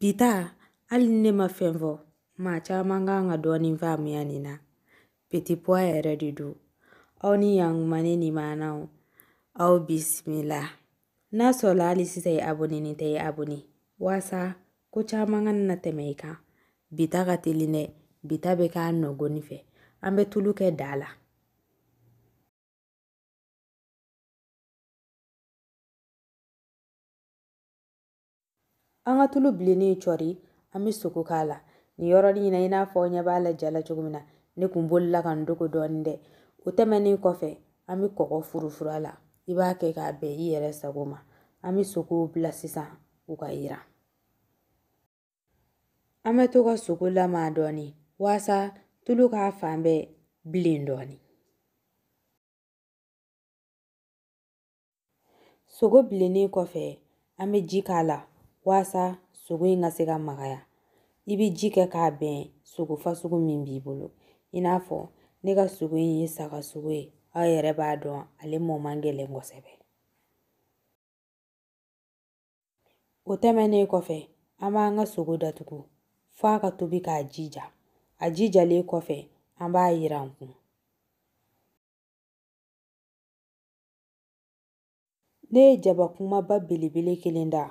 bi ta hali ne ma fɛn fɔ maa caman kan ka dɔɔnin faamuya nin na petit pois yɛrɛ de do aw ni yan kuma ne ni maana o aw bisimila n'a sɔrɔ hali sisan ye abone ni tɛ ye abone waasa ko caman ka na tɛmɛ i kan bi ta ka teli dɛ bi ta bɛ k'a nɔgɔnin fɛ an bɛ tulu kɛ da la An ka tulu bilenni cɔri an bɛ sogo k'a la nin yɔrɔnin in na i n'a fɔ aw ɲɛ b'a la ja la cogo min na ne kun bolila ka n dogo dɔɔnin dɛ o tɛmɛnen kɔfɛ an bɛ kɔkɔ furu fura la i b'a kɛ k'a bɛn i yɛrɛ sago ma an bɛ sogow bila sisan u ka yiran an bɛ to ka sogo lamaga dɔɔnin waasa tulu k'a fan bɛɛ bilen dɔɔnin sogo bilennen kɔfɛ an bɛ ji k'a la waasa sogo in ka se ka magaya i bɛ ji kɛ k'a bɛn sogo fasugu min b'i bolo i n'a fɔ ne ka sogo in ye saga sogo ye aw yɛrɛ b'a dɔn ale mɔ man gɛlɛn kosɛbɛ o tɛmɛnen kɔfɛ an b'an ka sogo datugu f'a ka tobi k'a jija a jijalen kɔfɛ an b'a yira an kun ne ye jaba belebele kelen da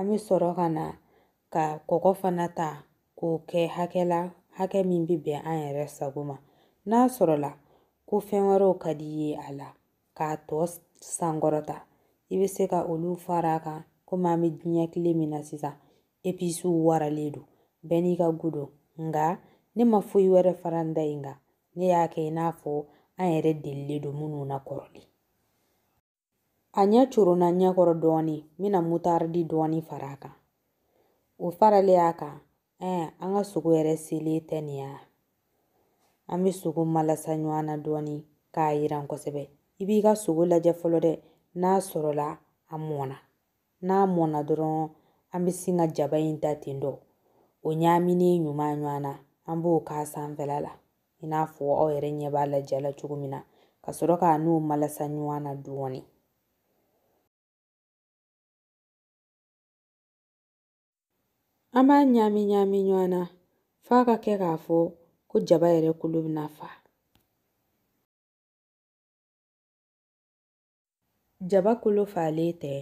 An bɛ sɔrɔ ka na ka kɔkɔ fana ta k'o kɛ hakɛ la hakɛ min bɛ bɛn an yɛrɛ sago ma n'a sɔrɔla ko fɛn wɛrɛw ka d'i ye a la k'a tɔ sankɔrɔta i bɛ se ka olu fara a kan komi an bɛ diɲɛ kile min na sisan waralen don bɛɛ n'i ka gundo nka ne ma foyi wɛrɛ fara n da in kan ne y'a kɛ i n'a fɔ an yɛrɛ delilen don minnu na kɔrɔlen A ɲɛ coronna n ɲɛ kɔrɔ dɔɔnin n bɛna dɔɔni far'a kan o faralen a kan an ka sogo yɛrɛ selen tɛ nin ye an bɛ sogo malasa ɲɔgɔn na dɔɔnin k'a yiran kosɛbɛ i b'i ka sogo lajɛ fɔlɔ dɛ n'a sɔrɔla a mɔnna n'a mɔnna dɔrɔn an bɛ sin ka jaba in da ten tɔ o ɲagaminen ɲuman ɲɔgɔn na an b'o k'a sanfɛla la i n'a fɔ aw yɛrɛ ɲɛ b'a lajɛ cogo min na ka sɔrɔ k'a n'o malasa ɲɔgɔn na dɔɔnin an ɲami ɲami ɲɔgɔn na f'a ka kɛ k'a fɔ ko jaba yɛrɛ kolo bena fa jaba kolo falen tɛ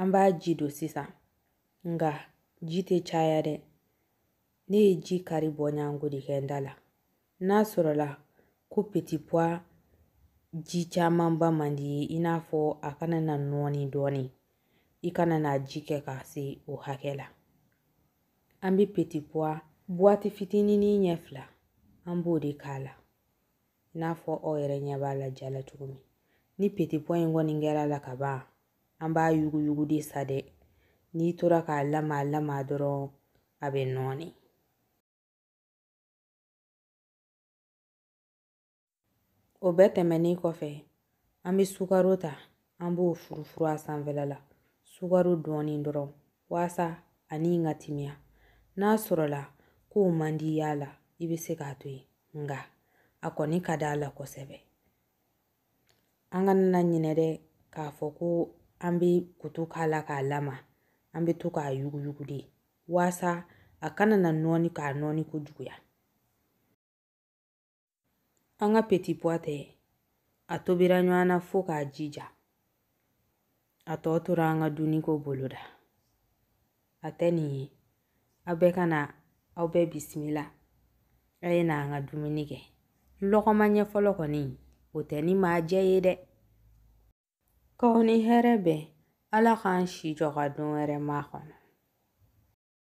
an b'a ji don sisan nga ji tɛ caya dɛ ne ye ji kari bɔɲango de kɛ nda la n'a sɔrɔla ko peti poa ji camanba mandi ye i n'a fɔ a kana na nɔɔni dɔɔni i kana na ji kɛ k'a se o hakɛ la An bɛ peti buwati fitinin ɲɛ fila an b'o de k'a la i n'a fɔ aw yɛrɛ ɲɛ b'a la ja la cogo min ni peti in kɔni kɛra la ka ban an b'a yuguyugu de sa dɛ n'i tora k'a lamaga lamaga dɔrɔn a bɛ nɔɔni o bɛɛ tɛmɛnen kɔfɛ an bɛ sukaro ta an b'o furu furu a sanfɛla la sukaro dɔɔnin dɔrɔn walasa ani ka timiya n'a sɔrɔla kow man di y'a la i bɛ se k'a to yen nka a kɔni ka d'a la kosɛbɛ an kana na ɲinɛ dɛ k'a fɔ ko an bɛ kutu k'a la k'a lama an bɛ to k'a yuguyugu de waasa a kana na nɔɔni k'a nɔɔni kojuguya an ka peti tɛ a tobira ɲɔgɔn na fo k'a jija a tɔ tora an ka dumuniko boloda a tɛ nin ye aw bɛɛ ka na aw bɛɛ bisimila a ye na an ka dumuni kɛ lɔgɔma ɲɛfɔlɔ kɔni o tɛ ni maa jɛ ye dɛ k'aw ni hɛrɛ bɛn ala k'an si jɔ ka don wɛrɛ ma kɔnɔ